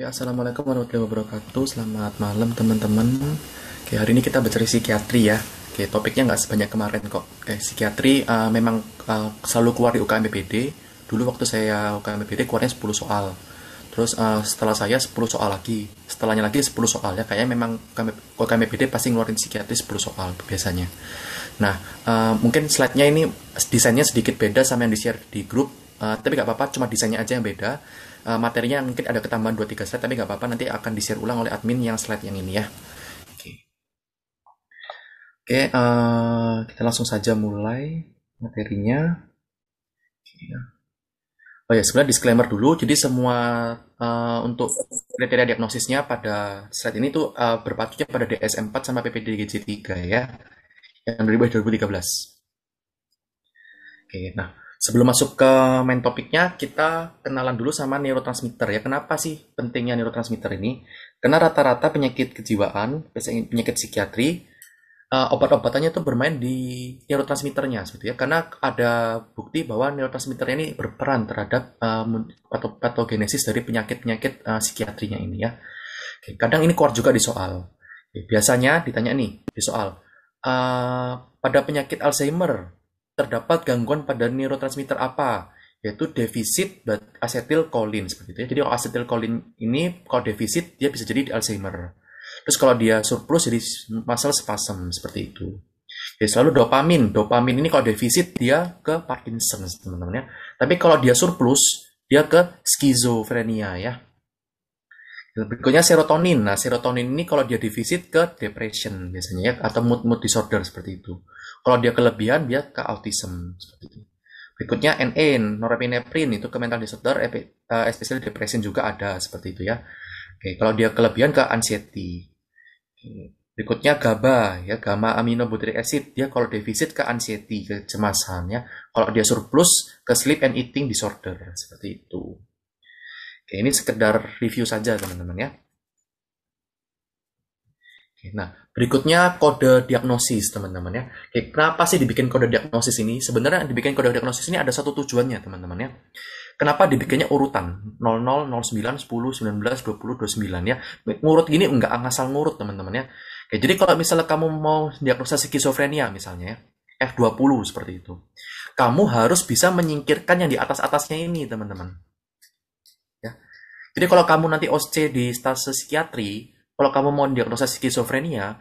Ya, Assalamualaikum warahmatullahi wabarakatuh. Selamat malam teman-teman. Oke, hari ini kita bercerita psikiatri ya. Oke, topiknya nggak sebanyak kemarin kok. Oke, psikiatri uh, memang uh, selalu keluar di UKM BPD. Dulu waktu saya UKM BPD keluarnya 10 soal. Terus uh, setelah saya 10 soal lagi. Setelahnya lagi 10 soal ya. Kayaknya memang UKM BPD pasti ngeluarin psikiatri 10 soal biasanya. Nah, uh, mungkin slide-nya ini desainnya sedikit beda sama yang di-share di grup. Uh, tapi nggak apa-apa, cuma desainnya aja yang beda Eh, materinya mungkin ada ketambahan 2-3 slide tapi nggak apa-apa nanti akan di-share ulang oleh admin yang slide yang ini ya oke okay. okay, uh, eh, kita langsung saja mulai materinya okay. Ya. oh ya sebenarnya disclaimer dulu jadi semua uh, untuk kriteria diagnosisnya pada slide ini tuh uh, berpacunya pada dsm 4 sama PPDGJ3 ya yang 2013 oke nah Sebelum masuk ke main topiknya, kita kenalan dulu sama neurotransmitter ya. Kenapa sih pentingnya neurotransmitter ini? Karena rata-rata penyakit kejiwaan, penyakit psikiatri, uh, obat-obatannya itu bermain di neurotransmitternya ya. Karena ada bukti bahwa neurotransmitter ini berperan terhadap uh, patogenesis dari penyakit-penyakit uh, psikiatrinya ini ya. Kadang ini keluar juga di soal. Biasanya ditanya nih di soal, uh, pada penyakit Alzheimer terdapat gangguan pada neurotransmitter apa? Yaitu defisit asetilkolin seperti itu. Ya. Jadi asetilkolin ini kalau defisit dia bisa jadi di Alzheimer. Terus kalau dia surplus jadi masalah spasm seperti itu. Jadi ya, selalu dopamin. Dopamin ini kalau defisit dia ke Parkinson teman-teman ya. Tapi kalau dia surplus dia ke skizofrenia ya. Berikutnya serotonin. Nah, serotonin ini kalau dia defisit ke depression biasanya ya, atau mood mood disorder seperti itu. Kalau dia kelebihan, dia ke autism. Seperti itu. Berikutnya NN, e, norepinephrine itu ke mental disorder, eh, especially depression juga ada seperti itu ya. Oke, kalau dia kelebihan ke anxiety. Oke. Berikutnya GABA ya, gamma amino butyric acid dia kalau defisit ke anxiety, ke kecemasan ya. Kalau dia surplus ke sleep and eating disorder seperti itu. Oke, ini sekedar review saja teman-teman ya. Nah, berikutnya kode diagnosis, teman-teman ya. Oke, kenapa sih dibikin kode diagnosis ini? Sebenarnya dibikin kode diagnosis ini ada satu tujuannya, teman-teman ya. Kenapa dibikinnya urutan 00, 09, 10, 19, 20, 29 ya. Ngurut gini enggak ngasal ngurut, teman-teman ya. Oke, jadi kalau misalnya kamu mau diagnosa skizofrenia misalnya ya, F20 seperti itu. Kamu harus bisa menyingkirkan yang di atas-atasnya ini, teman-teman. Ya. Jadi kalau kamu nanti OC di stase psikiatri, kalau kamu mau diagnosa skizofrenia,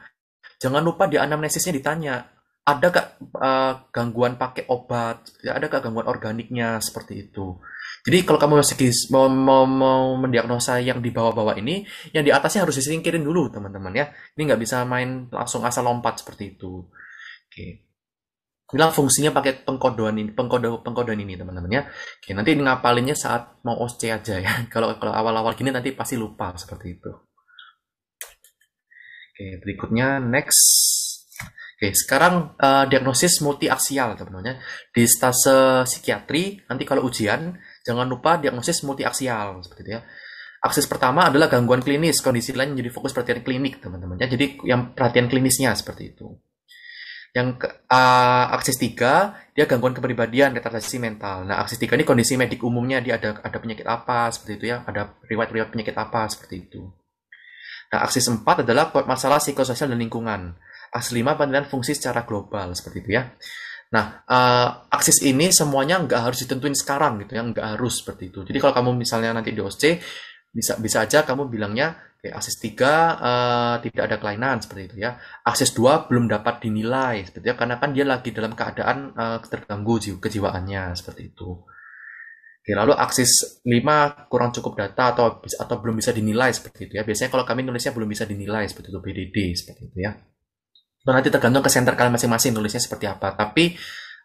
jangan lupa di anamnesisnya ditanya, ada gak uh, eh, gangguan pakai obat, ya, ada gak gangguan organiknya seperti itu. Jadi kalau kamu mau, mau, mau mendiagnosa yang di bawah-bawah ini, yang di atasnya harus disingkirin dulu teman-teman ya. Ini nggak bisa main langsung asal lompat seperti itu. Oke. Bilang fungsinya pakai pengkodoan ini, pengkode pengkodoan ini teman-teman ya. Oke, nanti ngapalinnya saat mau O.C. aja ya. Kalau kalau awal-awal gini nanti pasti lupa seperti itu. Oke, berikutnya next. Oke, sekarang uh, diagnosis multiaksial teman-teman ya. Di stase psikiatri nanti kalau ujian jangan lupa diagnosis multiaksial seperti itu ya. Aksis pertama adalah gangguan klinis, kondisi lain jadi fokus perhatian klinik teman-teman ya. Jadi yang perhatian klinisnya seperti itu. Yang ke, uh, eh, aksis tiga dia gangguan kepribadian, retardasi mental. Nah, aksis tiga ini kondisi medik umumnya dia ada ada penyakit apa seperti itu ya, ada riwayat-riwayat penyakit apa seperti itu. Nah, aksis 4 adalah masalah psikososial dan lingkungan. Aksis 5 penilaian fungsi secara global seperti itu ya. Nah, uh, aksis ini semuanya nggak harus ditentuin sekarang gitu ya, nggak harus seperti itu. Jadi kalau kamu misalnya nanti di OSCE, bisa bisa aja kamu bilangnya okay, aksis 3 uh, eh, tidak ada kelainan seperti itu ya. Aksis 2 belum dapat dinilai seperti itu ya, karena kan dia lagi dalam keadaan uh, terganggu jiwa, kejiwaannya seperti itu. Oke, lalu aksis 5 kurang cukup data atau atau belum bisa dinilai seperti itu ya. Biasanya kalau kami nulisnya belum bisa dinilai seperti itu BDD seperti itu ya. Itu nanti tergantung ke center kalian masing-masing nulisnya seperti apa. Tapi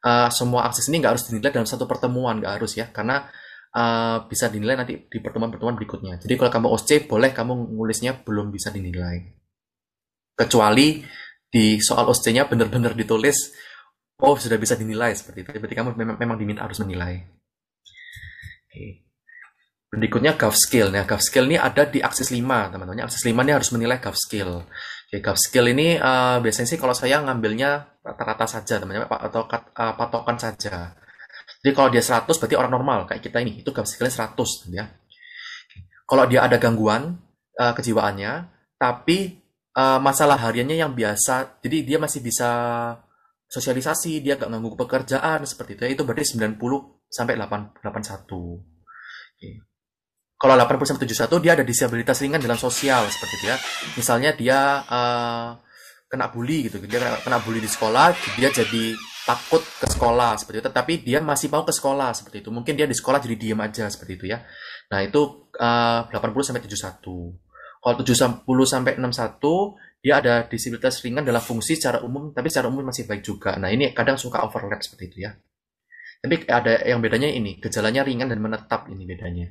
uh, semua akses ini nggak harus dinilai dalam satu pertemuan, nggak harus ya. Karena uh, bisa dinilai nanti di pertemuan-pertemuan berikutnya. Jadi kalau kamu OSCE, boleh kamu nulisnya belum bisa dinilai. Kecuali di soal osce nya benar-benar ditulis oh sudah bisa dinilai seperti itu. Berarti kamu memang, memang diminta harus menilai. Berikutnya Gov Skill. Nah, Gov Skill ini ada di akses 5, teman-teman. akses 5 ini harus menilai Gov Skill. Oke, Gov Skill ini uh, biasanya sih kalau saya ngambilnya rata-rata saja, teman-teman, atau uh, patokan saja. Jadi kalau dia 100 berarti orang normal kayak kita ini, itu Gov Skill-nya 100, ya. Kalau dia ada gangguan uh, kejiwaannya, tapi uh, masalah hariannya yang biasa, jadi dia masih bisa sosialisasi, dia nggak ganggu pekerjaan seperti itu, itu berarti 90 sampai 881. 81. Kalau 80 sampai 71 dia ada disabilitas ringan dalam sosial seperti itu ya. Misalnya dia uh, kena bully gitu, dia kena, bully di sekolah, dia jadi takut ke sekolah seperti itu, tapi dia masih mau ke sekolah seperti itu. Mungkin dia di sekolah jadi diam aja seperti itu ya. Nah, itu eh, uh, 80 sampai 71. Kalau 70 sampai 61 dia ada disabilitas ringan dalam fungsi secara umum, tapi secara umum masih baik juga. Nah, ini kadang suka overlap seperti itu ya. Tapi ada yang bedanya ini, gejalanya ringan dan menetap ini bedanya.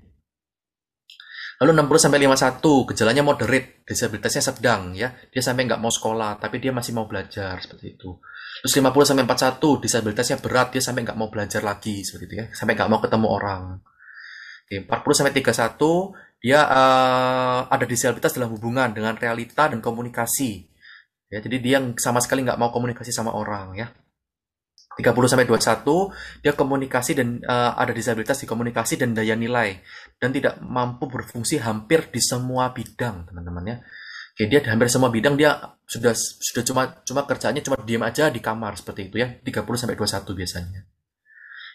Lalu 60 sampai 51, gejalanya moderate, disabilitasnya sedang ya. Dia sampai nggak mau sekolah, tapi dia masih mau belajar seperti itu. Terus 50 sampai 41, disabilitasnya berat, dia sampai nggak mau belajar lagi seperti itu ya, sampai nggak mau ketemu orang. Oke, 40 sampai 31, dia uh, ada disabilitas dalam hubungan dengan realita dan komunikasi. Ya, jadi dia sama sekali nggak mau komunikasi sama orang ya. 30 sampai 21 dia komunikasi dan uh, ada disabilitas di komunikasi dan daya nilai dan tidak mampu berfungsi hampir di semua bidang teman-teman ya. Oke, dia hampir semua bidang dia sudah sudah cuma cuma kerjanya cuma diam aja di kamar seperti itu ya 30 sampai 21 biasanya.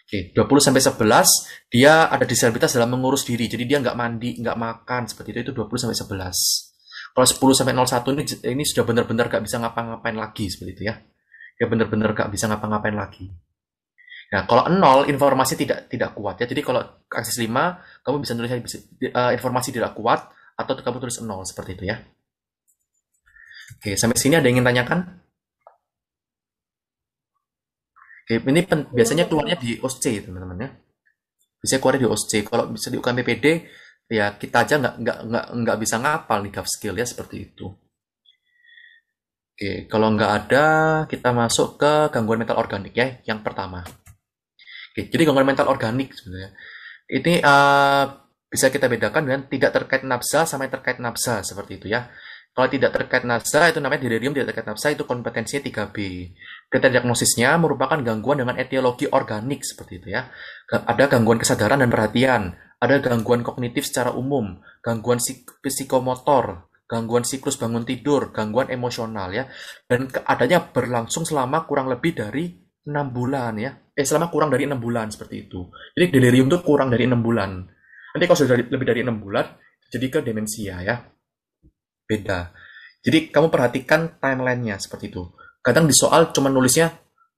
Oke, 20 sampai 11 dia ada disabilitas dalam mengurus diri. Jadi dia nggak mandi, nggak makan seperti itu itu 20 sampai 11. Kalau 10 sampai 01 ini ini sudah benar-benar nggak bisa ngapa-ngapain lagi seperti itu ya ya benar-benar gak bisa ngapa-ngapain lagi. Nah, kalau nol informasi tidak tidak kuat ya. Jadi kalau akses 5 kamu bisa tulis eh, informasi tidak kuat atau kamu tulis nol seperti itu ya. Oke, sampai sini ada yang ingin tanyakan? Oke, ini pen, biasanya keluarnya di OSC teman-teman ya. Bisa keluar di OSC. Kalau bisa di UKMPPD ya kita aja nggak nggak nggak nggak bisa ngapal nih gap skill ya seperti itu. Oke, kalau nggak ada, kita masuk ke gangguan mental organik ya, yang pertama. Oke, jadi gangguan mental organik sebenarnya. Ini uh, bisa kita bedakan dengan tidak terkait nafsa sama yang terkait nafsa, seperti itu ya. Kalau tidak terkait nafsa, itu namanya delirium tidak terkait nafsa, itu kompetensinya 3B. Kriteria diagnosisnya merupakan gangguan dengan etiologi organik, seperti itu ya. Ada gangguan kesadaran dan perhatian, ada gangguan kognitif secara umum, gangguan psikomotor, gangguan siklus bangun tidur, gangguan emosional ya, dan keadanya berlangsung selama kurang lebih dari 6 bulan ya, eh selama kurang dari 6 bulan seperti itu. Jadi delirium itu kurang dari 6 bulan. Nanti kalau sudah lebih dari 6 bulan, jadi ke demensia ya, beda. Jadi kamu perhatikan timelinenya seperti itu. Kadang di soal cuma nulisnya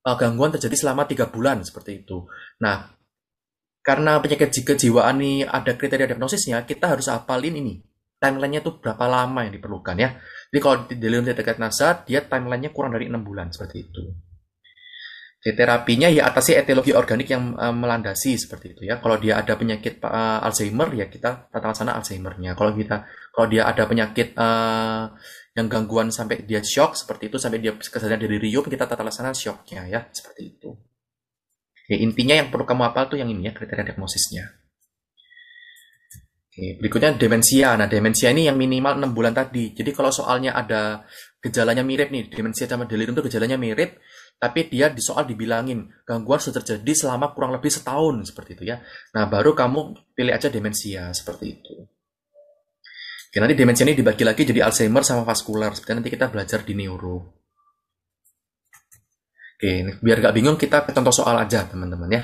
uh, gangguan terjadi selama 3 bulan seperti itu. Nah, karena penyakit jiwa ini ada kriteria diagnosisnya, kita harus hafalin ini timelinenya tuh berapa lama yang diperlukan ya. Jadi kalau di dalam dekat NASA, dia timelinenya kurang dari enam bulan seperti itu. Jadi terapinya ya atasi etiologi organik yang uh, melandasi seperti itu ya. Kalau dia ada penyakit uh, Alzheimer ya kita tata laksana Alzheimernya. Kalau kita kalau dia ada penyakit uh, yang gangguan sampai dia shock seperti itu sampai dia kesadaran riuh kita tata laksana shocknya ya seperti itu. Ya intinya yang perlu kamu apa tuh yang ini ya kriteria diagnosisnya. Oke, berikutnya demensia. Nah, demensia ini yang minimal 6 bulan tadi. Jadi kalau soalnya ada gejalanya mirip nih, demensia sama delirium itu gejalanya mirip, tapi dia di soal dibilangin gangguan sudah terjadi selama kurang lebih setahun seperti itu ya. Nah, baru kamu pilih aja demensia seperti itu. Oke, nanti demensia ini dibagi lagi jadi Alzheimer sama vaskular. Seperti nanti kita belajar di neuro. Oke, biar gak bingung kita ke contoh soal aja teman-teman ya.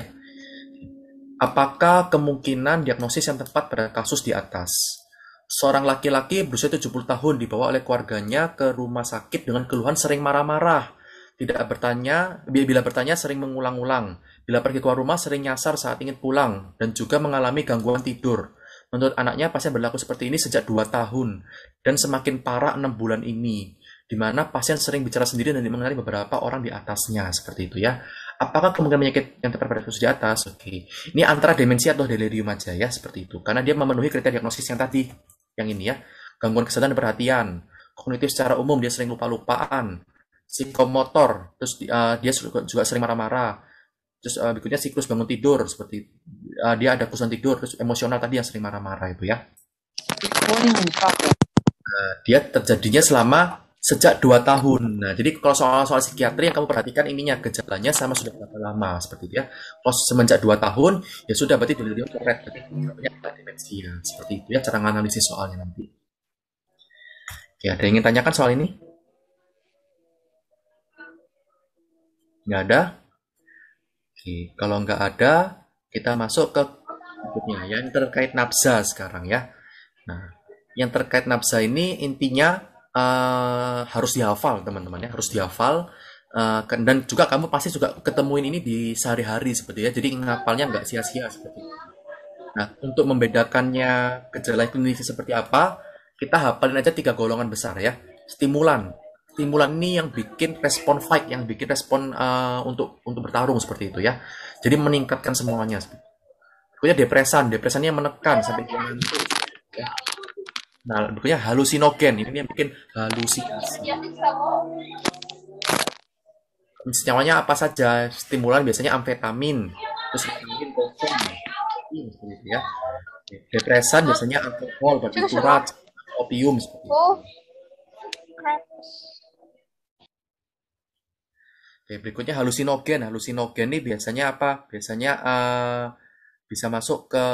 Apakah kemungkinan diagnosis yang tepat pada kasus di atas? Seorang laki-laki berusia 70 tahun dibawa oleh keluarganya ke rumah sakit dengan keluhan sering marah-marah. Tidak bertanya, bila bertanya sering mengulang-ulang. Bila pergi keluar rumah sering nyasar saat ingin pulang dan juga mengalami gangguan tidur. Menurut anaknya pasien berlaku seperti ini sejak 2 tahun dan semakin parah 6 bulan ini. Di mana pasien sering bicara sendiri dan mengenali beberapa orang di atasnya, seperti itu ya apakah kemungkinan penyakit yang terpapar virus di atas? Oke. Okay. Ini antara demensi atau delirium aja ya, seperti itu. Karena dia memenuhi kriteria diagnosis yang tadi, yang ini ya. Gangguan kesadaran dan perhatian, kognitif secara umum dia sering lupa-lupaan, psikomotor, terus uh, dia juga sering marah-marah. Terus uh, berikutnya siklus bangun tidur seperti uh, dia ada kesulitan tidur, terus emosional tadi yang sering marah-marah itu ya. Uh, dia terjadinya selama sejak 2 tahun. Nah, jadi kalau soal-soal psikiatri yang kamu perhatikan ininya gejalanya sama sudah berapa lama seperti itu ya. Kalau semenjak 2 tahun ya sudah berarti dia coret berarti demensia ya, seperti itu ya cara analisis soalnya nanti. Oke, ada yang ingin tanyakan soal ini? Nggak ada? Oke, kalau nggak ada, kita masuk ke berikutnya yang terkait nafsa sekarang ya. Nah, yang terkait nafsa ini intinya Eh, harus dihafal teman-teman ya harus dihafal uh, dan juga kamu pasti juga ketemuin ini di sehari-hari seperti ya jadi ngapalnya nggak sia-sia seperti itu. Nah, untuk membedakannya gejala klinis seperti apa, kita hafalin aja tiga golongan besar ya. Stimulan. Stimulan ini yang bikin respon fight, yang bikin respon uh, untuk untuk bertarung seperti itu ya. Jadi meningkatkan semuanya. Pokoknya depresan, depresannya menekan sampai ya. Nah, bentuknya halusinogen. Ini yang bikin halusinasi. Senyawanya apa saja? Stimulan biasanya amfetamin, terus mungkin gitu iya, ya. Depresan biasanya alkohol, surat opium seperti itu. Oh. Oke, berikutnya halusinogen. Halusinogen ini biasanya apa? Biasanya uh, bisa masuk ke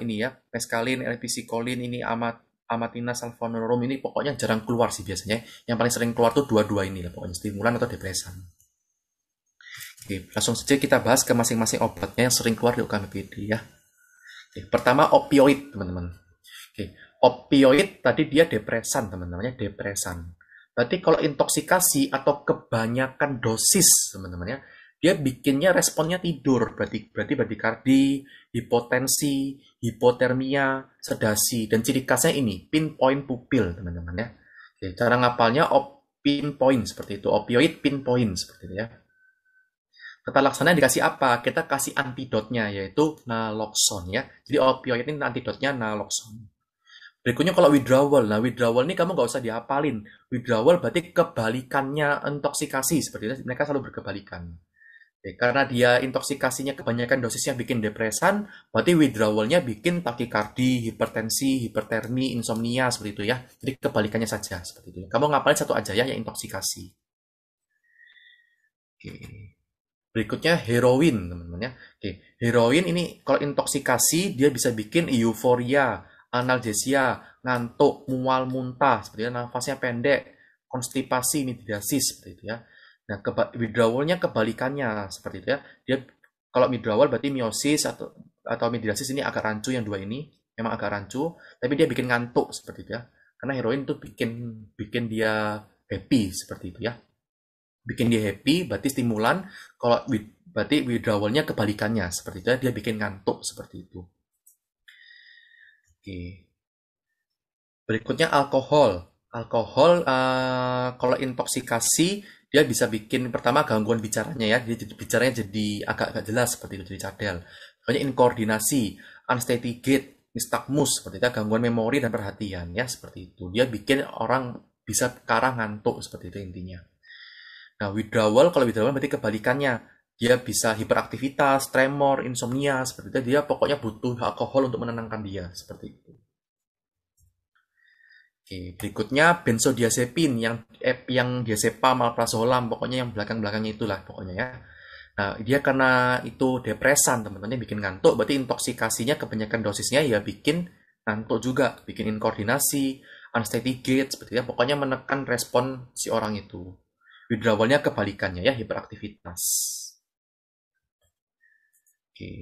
ini ya, meskalin, l kolin, ini amat Amatina salvonorum ini pokoknya jarang keluar sih biasanya. Yang paling sering keluar tuh dua-dua ini lah pokoknya stimulan atau depresan. Oke, langsung saja kita bahas ke masing-masing obatnya yang sering keluar di UKMPD ya. Oke, pertama opioid teman-teman. Oke, opioid tadi dia depresan teman-temannya depresan. Berarti kalau intoksikasi atau kebanyakan dosis teman teman ya, dia bikinnya responnya tidur berarti berarti bradikardi hipotensi hipotermia sedasi dan ciri khasnya ini pinpoint pupil teman-teman ya Jadi, cara ngapalnya op pinpoint seperti itu opioid pinpoint seperti itu ya Kita laksana dikasih apa kita kasih antidotnya yaitu naloxone ya jadi opioid ini antidotnya naloxone Berikutnya kalau withdrawal. Nah, withdrawal ini kamu nggak usah diapalin. Withdrawal berarti kebalikannya intoksikasi. Seperti itu, mereka selalu berkebalikan karena dia intoksikasinya kebanyakan dosisnya bikin depresan, berarti withdrawalnya bikin takikardi, hipertensi, hipertermi, insomnia seperti itu ya. Jadi kebalikannya saja seperti itu. Ya. Kamu ngapain satu aja ya yang intoksikasi. Oke. Berikutnya heroin, teman-teman ya. Oke, heroin ini kalau intoksikasi dia bisa bikin euforia, analgesia, ngantuk, mual, muntah, seperti itu, ya. nafasnya pendek, konstipasi, midiasis seperti itu ya. Nah, keba withdrawalnya kebalikannya seperti itu ya. Dia kalau withdrawal berarti miosis atau atau midriasis ini agak rancu yang dua ini memang agak rancu, tapi dia bikin ngantuk seperti itu ya. Karena heroin itu bikin bikin dia happy seperti itu ya. Bikin dia happy berarti stimulan, kalau berarti withdrawalnya kebalikannya seperti itu ya. Dia bikin ngantuk seperti itu. Oke. Berikutnya alkohol. Alkohol uh, kalau intoksikasi dia bisa bikin pertama gangguan bicaranya ya jadi bicaranya jadi agak agak jelas seperti itu jadi cadel banyak inkoordinasi unsteady gait nystagmus seperti itu ya, gangguan memori dan perhatian ya seperti itu dia bikin orang bisa karang ngantuk seperti itu intinya nah withdrawal kalau withdrawal berarti kebalikannya dia bisa hiperaktivitas tremor insomnia seperti itu dia pokoknya butuh alkohol untuk menenangkan dia seperti itu Oke, berikutnya benzodiazepin yang eh, yang diazepam, alprazolam, pokoknya yang belakang-belakangnya itulah pokoknya ya. Nah, dia karena itu depresan teman-teman bikin ngantuk, berarti intoksikasinya kebanyakan dosisnya ya bikin ngantuk juga, bikin inkoordinasi, unsteady gait, seperti itu. Ya, pokoknya menekan respon si orang itu. Withdrawalnya kebalikannya ya, hiperaktivitas. Oke.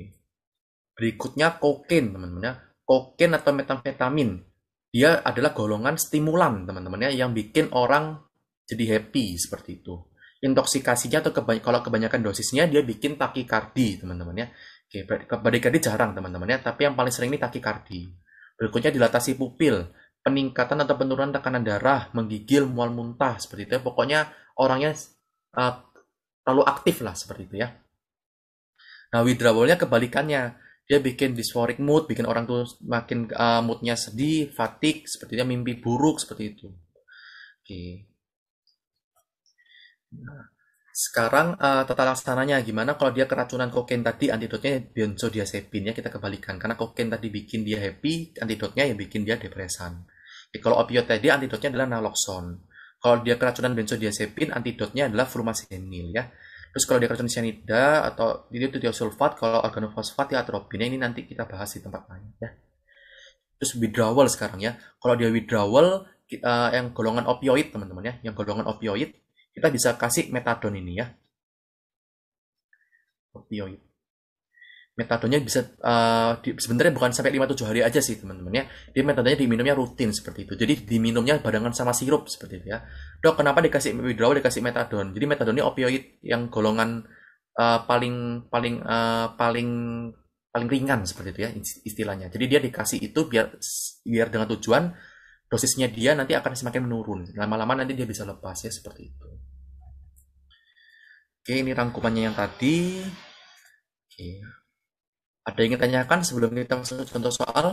Berikutnya kokain teman-teman ya. Kokain atau metamfetamin dia adalah golongan stimulan teman-temannya yang bikin orang jadi happy seperti itu intoksikasinya atau keba kalau kebanyakan dosisnya dia bikin takikardi teman-temannya oke badikardi jarang teman-temannya tapi yang paling sering ini takikardi berikutnya dilatasi pupil peningkatan atau penurunan tekanan darah menggigil mual muntah seperti itu ya. pokoknya orangnya uh, terlalu aktif lah seperti itu ya nah withdrawalnya kebalikannya dia bikin dysphoric mood, bikin orang tuh makin uh, moodnya sedih, fatik, sepertinya mimpi buruk seperti itu. Oke. Okay. Nah, sekarang uh, tata laksananya gimana kalau dia keracunan kokain tadi antidotnya benzodiazepin ya kita kembalikan karena kokain tadi bikin dia happy, antidotnya ya bikin dia depresan. Jadi, kalau opioid tadi antidotnya adalah naloxone. Kalau dia keracunan benzodiazepin, antidotnya adalah flumazenil ya. Terus kalau dia racun cyanida atau itu sulfat kalau organofosfat ya atropinnya ini nanti kita bahas di tempat lain ya. Terus withdrawal sekarang ya. Kalau dia withdrawal uh, yang golongan opioid teman-teman ya, yang golongan opioid kita bisa kasih metadon ini ya. Opioid metadonnya bisa uh, sebenarnya bukan sampai 5-7 hari aja sih teman-teman ya. Dia metadonnya diminumnya rutin seperti itu. Jadi diminumnya barengan sama sirup seperti itu ya. Dok, kenapa dikasih withdrawal dikasih metadon? Jadi metadon ini opioid yang golongan uh, paling paling uh, paling paling ringan seperti itu ya istilahnya. Jadi dia dikasih itu biar biar dengan tujuan dosisnya dia nanti akan semakin menurun. Lama-lama nanti dia bisa lepas ya seperti itu. Oke, ini rangkumannya yang tadi. Oke. Ada yang ingin tanyakan sebelum kita masuk contoh soal?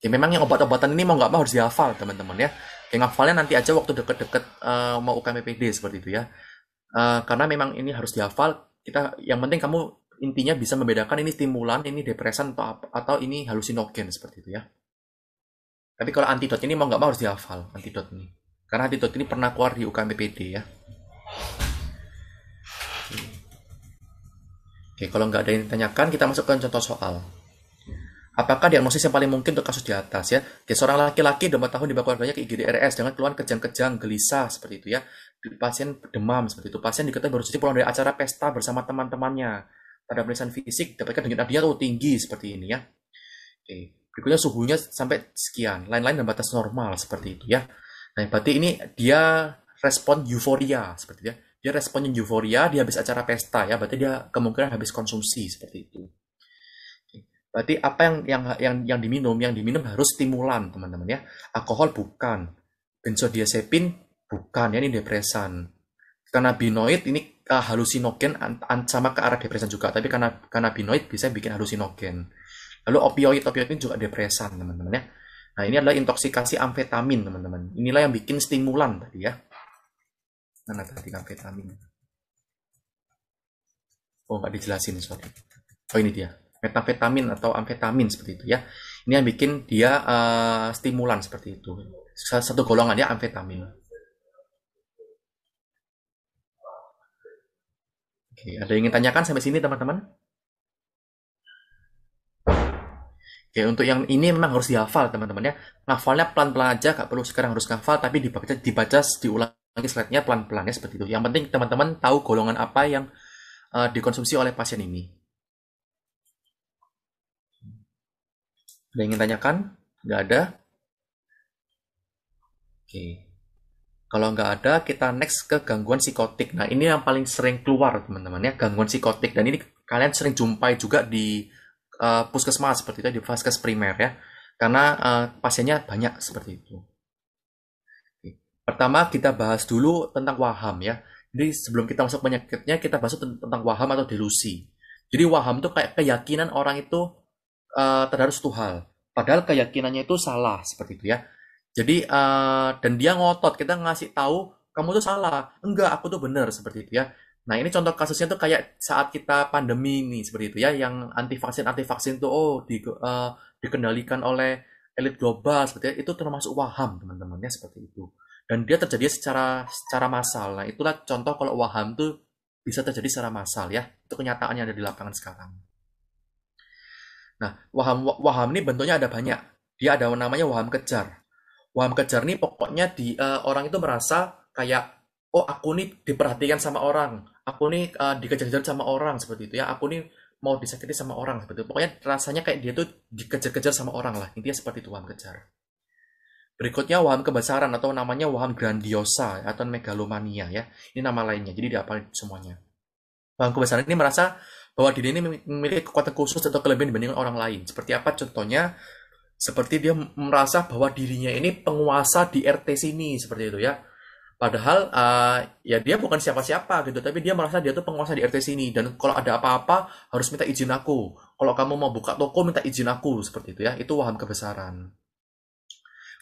Ya memang yang obat-obatan ini mau nggak mau harus dihafal teman-teman ya. Yang hafalnya nanti aja waktu deket-deket uh, mau UKMPD seperti itu ya. Uh, karena memang ini harus dihafal. Kita yang penting kamu intinya bisa membedakan ini stimulan, ini depresan atau atau ini halusinogen seperti itu ya. Tapi kalau antidot ini mau nggak mau harus dihafal antidot ini. Karena antidot ini pernah keluar di UKMPD ya. Oke, kalau nggak ada yang ditanyakan, kita masukkan contoh soal. Apakah diagnosis yang paling mungkin untuk kasus di atas ya? Oke, seorang laki-laki demam tahun dibawa keluarganya ke IGD RS dengan keluhan kejang-kejang, gelisah seperti itu ya. Pasien demam seperti itu. Pasien diketahui baru saja pulang dari acara pesta bersama teman-temannya. Pada pemeriksaan fisik dapatkan denyut nadinya tuh tinggi seperti ini ya. Oke, berikutnya suhunya sampai sekian. Lain-lain dan batas normal seperti itu ya. Nah, berarti ini dia respon euforia seperti itu ya dia responnya euforia, dia habis acara pesta ya, berarti dia kemungkinan habis konsumsi seperti itu. Berarti apa yang yang yang yang diminum, yang diminum harus stimulan, teman-teman ya. Alkohol bukan, benzodiazepin bukan, ya ini depresan. Karena binoid ini uh, halusinogen an, an, sama ke arah depresan juga, tapi karena karena binoid bisa bikin halusinogen. Lalu opioid, opioid ini juga depresan, teman-teman ya. Nah, ini adalah intoksikasi amfetamin, teman-teman. Inilah yang bikin stimulan tadi ya mana tadi vitamin. oh nggak dijelasin sorry oh ini dia metafetamin atau amfetamin seperti itu ya ini yang bikin dia uh, stimulan seperti itu satu golongan golongannya amfetamin oke ada yang ingin tanyakan sampai sini teman-teman Oke, untuk yang ini memang harus dihafal teman-teman ya. Hafalnya pelan-pelan aja, gak perlu sekarang harus hafal, tapi dibaca, dibaca diulang Nanti slide-nya pelan-pelan ya seperti itu. Yang penting teman-teman tahu golongan apa yang uh, dikonsumsi oleh pasien ini. Ada yang ingin tanyakan? Nggak ada? Oke. Kalau nggak ada, kita next ke gangguan psikotik. Nah, ini yang paling sering keluar, teman-teman ya, gangguan psikotik. Dan ini kalian sering jumpai juga di uh, puskesmas seperti itu, di vaskes primer ya. Karena uh, pasiennya banyak seperti itu. Pertama kita bahas dulu tentang waham ya. Jadi sebelum kita masuk penyakitnya kita bahas tentang waham atau delusi. Jadi waham itu kayak keyakinan orang itu uh, terhadap suatu hal, padahal keyakinannya itu salah seperti itu ya. Jadi uh, dan dia ngotot kita ngasih tahu kamu tuh salah, enggak aku tuh bener seperti itu ya. Nah ini contoh kasusnya tuh kayak saat kita pandemi ini seperti itu ya, yang anti vaksin anti vaksin tuh oh di, uh, dikendalikan oleh elit global seperti itu, itu termasuk waham teman-temannya seperti itu dan dia terjadi secara secara massal. Nah, itulah contoh kalau waham itu bisa terjadi secara massal ya. Itu kenyataan yang ada di lapangan sekarang. Nah, waham waham ini bentuknya ada banyak. Dia ada namanya waham kejar. Waham kejar ini pokoknya di uh, orang itu merasa kayak oh aku nih diperhatikan sama orang, aku nih uh, dikejar-kejar sama orang seperti itu ya. Aku nih mau disakiti sama orang seperti itu. Pokoknya rasanya kayak dia tuh dikejar-kejar sama orang lah. Intinya seperti itu waham kejar. Berikutnya waham kebesaran atau namanya waham grandiosa atau megalomania ya. Ini nama lainnya. Jadi diapalin semuanya. Waham kebesaran ini merasa bahwa diri ini memiliki kekuatan khusus atau kelebihan dibandingkan orang lain. Seperti apa contohnya? Seperti dia merasa bahwa dirinya ini penguasa di RT sini seperti itu ya. Padahal uh, ya dia bukan siapa-siapa gitu, tapi dia merasa dia tuh penguasa di RT sini dan kalau ada apa-apa harus minta izin aku. Kalau kamu mau buka toko minta izin aku seperti itu ya. Itu waham kebesaran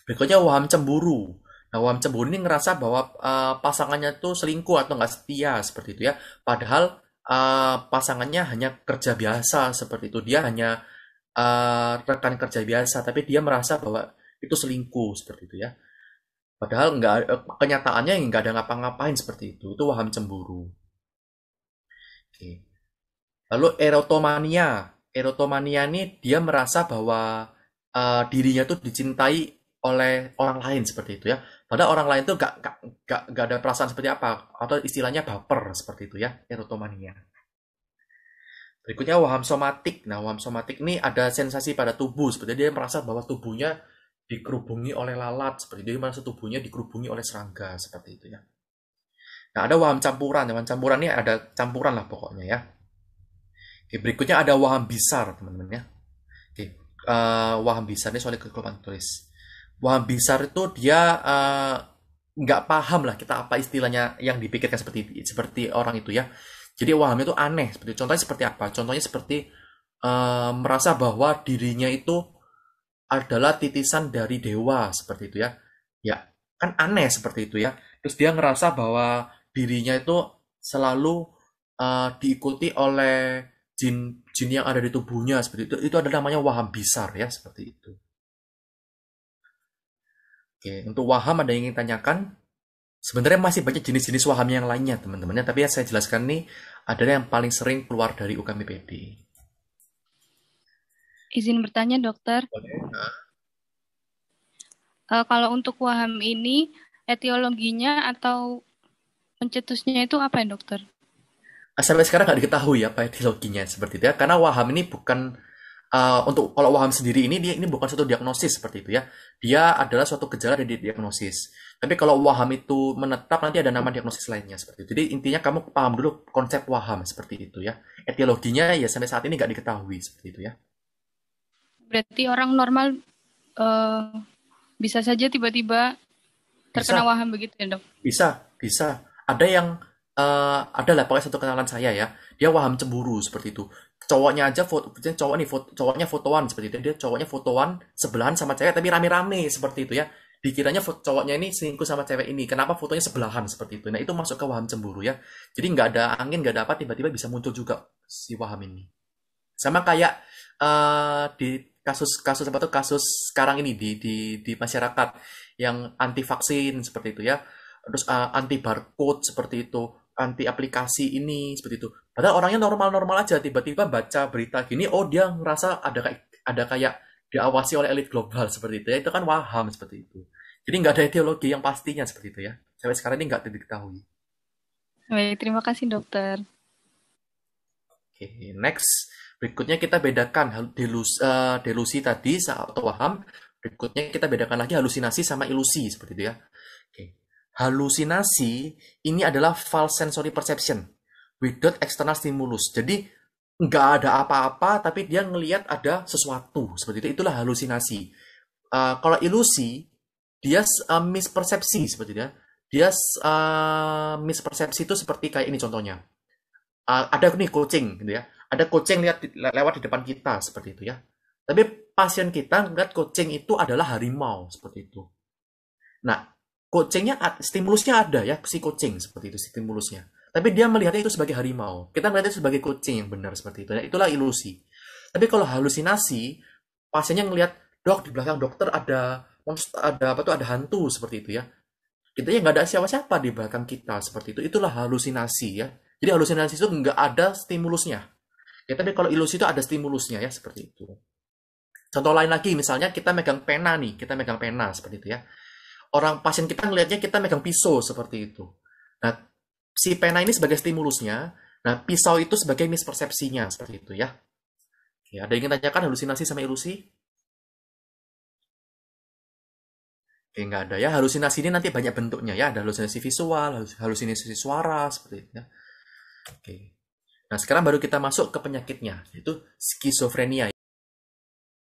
berikutnya waham cemburu nah waham cemburu ini ngerasa bahwa uh, pasangannya tuh selingkuh atau nggak setia seperti itu ya padahal uh, pasangannya hanya kerja biasa seperti itu dia hanya uh, rekan kerja biasa tapi dia merasa bahwa itu selingkuh seperti itu ya padahal nggak kenyataannya ya nggak ada ngapa-ngapain seperti itu itu waham cemburu oke lalu erotomania erotomania ini dia merasa bahwa uh, dirinya tuh dicintai oleh orang lain seperti itu ya. Padahal orang lain tuh gak, gak, gak, gak ada perasaan seperti apa. Atau istilahnya baper seperti itu ya, erotomania. Berikutnya waham somatik. Nah, waham somatik ini ada sensasi pada tubuh. Seperti dia merasa bahwa tubuhnya dikerubungi oleh lalat. Seperti dia merasa tubuhnya dikerubungi oleh serangga. Seperti itu ya. Nah, ada waham campuran. Waham campuran ini ada campuran lah pokoknya ya. Oke, berikutnya ada waham besar teman-teman ya. Oke, uh, waham besar ini soalnya kekelupan tulis. Wahabisar itu dia eh, nggak uh, paham lah kita apa istilahnya yang dipikirkan seperti seperti orang itu ya. Jadi wahamnya itu aneh. Seperti contohnya seperti apa? Contohnya seperti uh, merasa bahwa dirinya itu adalah titisan dari dewa seperti itu ya. Ya kan aneh seperti itu ya. Terus dia ngerasa bahwa dirinya itu selalu uh, diikuti oleh jin jin yang ada di tubuhnya seperti itu. Itu ada namanya waham besar ya seperti itu. Oke, untuk waham ada yang ingin tanyakan? Sebenarnya masih banyak jenis-jenis waham yang lainnya teman-temannya, tapi yang saya jelaskan nih adalah yang paling sering keluar dari UKMPD. Izin bertanya dokter. Oke. Nah. Uh, kalau untuk waham ini etiologinya atau pencetusnya itu apa ya dokter? Ah, sampai sekarang nggak diketahui apa etiologinya seperti itu ya, karena waham ini bukan Eh, untuk kalau waham sendiri ini dia ini bukan suatu diagnosis seperti itu ya. Dia adalah suatu gejala dari diagnosis. Tapi kalau waham itu menetap nanti ada nama diagnosis lainnya seperti itu. Jadi intinya kamu paham dulu konsep waham seperti itu ya. Etiologinya ya sampai saat ini nggak diketahui seperti itu ya. Berarti orang normal uh, bisa saja tiba-tiba terkena waham begitu ya dok? Bisa, bisa. Ada yang uh, eh, adalah pakai satu kenalan saya ya, dia waham cemburu seperti itu cowoknya aja foto cowok nih foto, cowoknya fotoan seperti itu dia cowoknya fotoan sebelahan sama cewek tapi rame-rame seperti itu ya dikiranya foto cowoknya ini selingkuh sama cewek ini kenapa fotonya sebelahan seperti itu nah itu masuk ke waham cemburu ya jadi nggak ada angin nggak dapat, tiba-tiba bisa muncul juga si waham ini sama kayak uh, di kasus kasus apa tuh kasus sekarang ini di di di masyarakat yang anti vaksin seperti itu ya terus uh, anti barcode seperti itu anti aplikasi ini seperti itu. Padahal orangnya normal-normal aja tiba-tiba baca berita gini oh dia ngerasa ada kayak ada kayak diawasi oleh elit global seperti itu ya itu kan waham seperti itu. Jadi nggak ada ideologi yang pastinya seperti itu ya. Sampai sekarang ini nggak diketahui. Baik, terima kasih dokter. Oke, next. Berikutnya kita bedakan delus, uh, delusi tadi atau waham. Berikutnya kita bedakan lagi halusinasi sama ilusi seperti itu ya halusinasi ini adalah false sensory perception without external stimulus. Jadi nggak ada apa-apa tapi dia ngelihat ada sesuatu seperti itu itulah halusinasi. Uh, kalau ilusi dia uh, mispersepsi seperti itu. Ya. dia uh, mispersepsi itu seperti kayak ini contohnya. Uh, ada nih kucing gitu ya. Ada kucing lihat le lewat di depan kita seperti itu ya. Tapi pasien kita ngeliat kucing itu adalah harimau seperti itu. Nah, coachingnya stimulusnya ada ya si coaching seperti itu stimulusnya tapi dia melihatnya itu sebagai harimau kita melihatnya sebagai coaching yang benar seperti itu ya itulah ilusi tapi kalau halusinasi pasiennya ngelihat dok di belakang dokter ada monster ada apa tuh ada hantu seperti itu ya kita ya nggak ada siapa-siapa di belakang kita seperti itu itulah halusinasi ya jadi halusinasi itu nggak ada stimulusnya ya tapi kalau ilusi itu ada stimulusnya ya seperti itu contoh lain lagi misalnya kita megang pena nih kita megang pena seperti itu ya orang pasien kita ngelihatnya kita megang pisau seperti itu. Nah, si pena ini sebagai stimulusnya, nah pisau itu sebagai mispersepsinya seperti itu ya. Oke, ya, ada yang ingin tanyakan halusinasi sama ilusi? Oke, nggak ada ya. Halusinasi ini nanti banyak bentuknya ya. Ada halusinasi visual, halusinasi suara, seperti itu ya. Oke. Nah, sekarang baru kita masuk ke penyakitnya, yaitu skizofrenia.